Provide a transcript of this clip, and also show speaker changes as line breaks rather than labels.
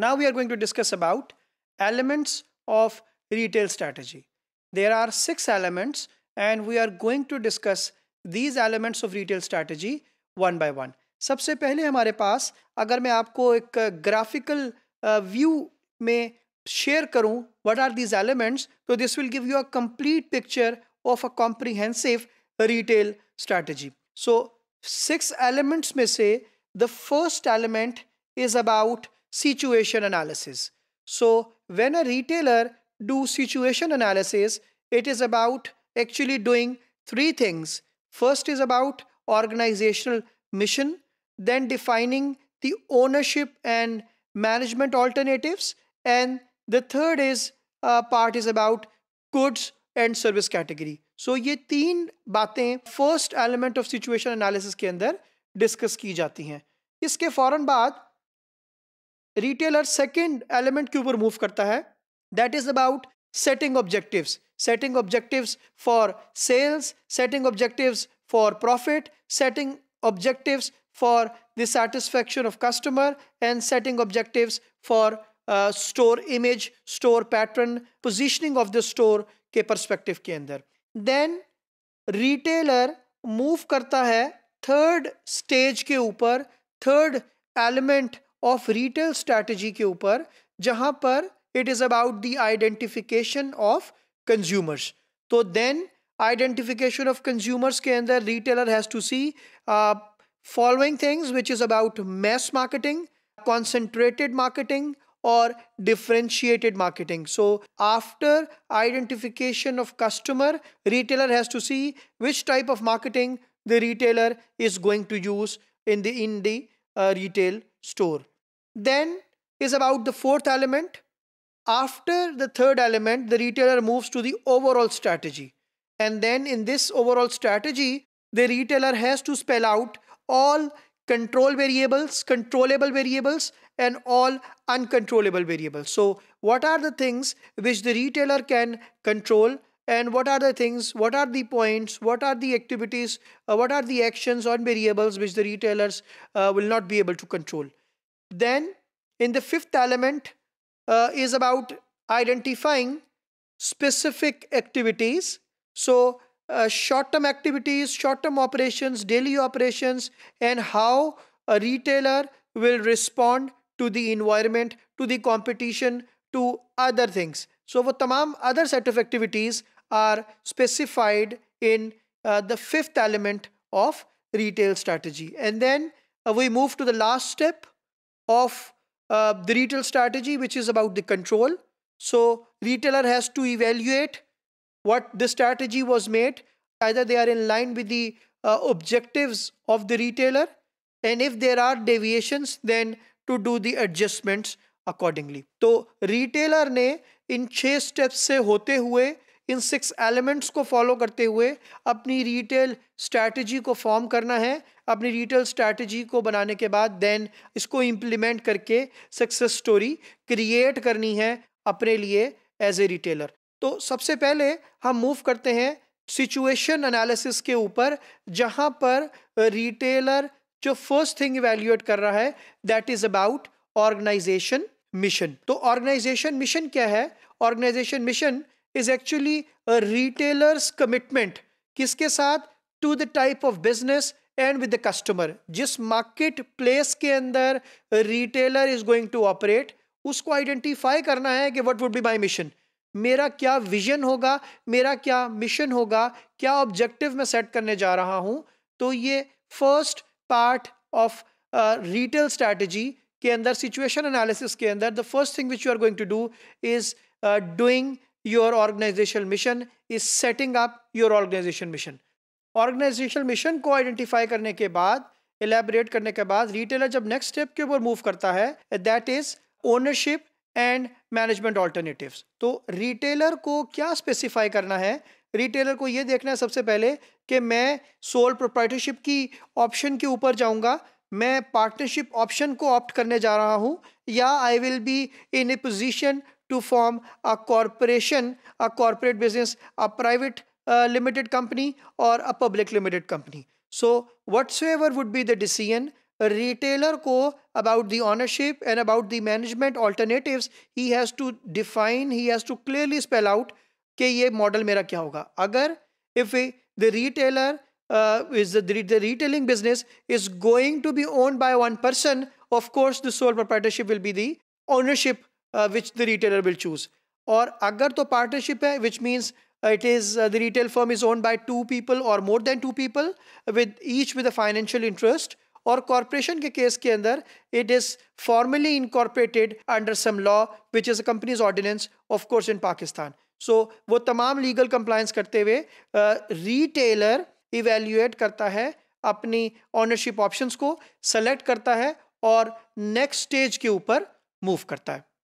Now we are going to discuss about elements of retail strategy. There are six elements and we are going to discuss these elements of retail strategy one by one. सबसे पहले हमारे पास अगर मैं आपको एक graphical view में share करूं what are these elements So this will give you a complete picture of a comprehensive retail strategy. So six elements में से the first element is about situation analysis. So when a retailer do situation analysis, it is about actually doing three things. First is about organizational mission, then defining the ownership and management alternatives, and the third is uh, part is about goods and service category so ye teen baatein first element of situation analysis ke andar discuss ki jati hain iske foran baad retailer second element के ऊपर move करता है that is about setting objective setting objective for sales setting objective for profit setting objective for the satisfaction of customer and setting objective for store image store pattern positioning of the store के perspective के अंदर then retailer move करता है third stage के ऊपर third element of retail strategy के ऊपर जहां पर it is about the identification of consumers तो देन आइडेंटिफिकेशन ऑफ कंज्यूमर्स के अंदर retailer has to see following things which is about mass marketing concentrated marketing और differentiated marketing so after identification of customer retailer has to see which type of marketing the retailer is going to use in the in the retail store. Then is about the fourth element. After the third element, the retailer moves to the overall strategy. And then in this overall strategy, the retailer has to spell out all control variables, controllable variables, and all uncontrollable variables. So what are the things which the retailer can control and what are the things, what are the points, what are the activities, uh, what are the actions on variables which the retailers uh, will not be able to control. Then in the fifth element uh, is about identifying specific activities. So uh, short-term activities, short-term operations, daily operations, and how a retailer will respond to the environment, to the competition, to other things. So the तमाम other set of activities are specified in uh, the fifth element of retail strategy. And then uh, we move to the last step of uh, the retail strategy, which is about the control. So retailer has to evaluate what the strategy was made, either they are in line with the uh, objectives of the retailer, and if there are deviations, then to do the adjustments accordingly. So retailer ne in six steps se hote huye. इन six elements को follow करते हुए अपनी retail strategy को form करना है अपनी retail strategy को बनाने के बाद देन इसको इम्प्लीमेंट करके सक्सेस स्टोरी क्रिएट करनी है अपने लिए एज ए रिटेलर तो सबसे पहले हम मूव करते हैं सिचुएशन एनालिसिस के ऊपर जहाँ पर रिटेलर जो फर्स्ट थिंग इवेल्यूएट कर रहा है that is about organisation mission तो ऑर्गेनाइजेशन मिशन क्या है organisation mission is actually a retailer's commitment किसके साथ to the type of business and with the customer जिस मार्केट प्लेस के अंदर retailer is going to operate उसको आइडेंटिफाई करना है कि what would be my mission मेरा क्या विजन होगा मेरा क्या मिशन होगा क्या ऑब्जेक्टिव मैं सेट करने जा रहा हूं तो ये first part of retail strategy के अंदर सिचुएशन एनालिसिस के अंदर the first thing which you are going to do is doing your organizational mission is setting up your organization mission organisation mission को आइडेंटिफाई करने के बाद एलेबरेट करने के बाद रिटेलर जब नेक्स्ट स्टेप के ऊपर मूव करता है that is ownership and management alternative तो रिटेलर को क्या स्पेसिफाई करना है रिटेलर को यह देखना है सबसे पहले कि मैं सोल प्रोप्राइटरशिप की ऑप्शन के ऊपर जाऊंगा मैं पार्टनरशिप ऑप्शन को ऑप्ट करने जा रहा हूँ या I will be in a position to form a corporation, a corporate business, a private uh, limited company or a public limited company. So whatsoever would be the decision, a retailer co about the ownership and about the management alternatives, he has to define, he has to clearly spell out कि ये model मेरा क्या होगा अगर if the is the, the retailing business is going to be owned by one person, of course, the sole proprietorship will be the ownership which the retailer will choose और अगर तो partnership है which means it is the retail firm is own by two people और more than two people with each with with financial interest और corporation के case के अंदर it is formally incorporated under some law which is a companies ordinance of course in Pakistan so वो तमाम legal compliance करते हुए retailer evaluate करता है अपनी ऑनरशिप ऑप्शंस को सेलेक्ट करता है और नेक्स्ट स्टेज के ऊपर मूव करता है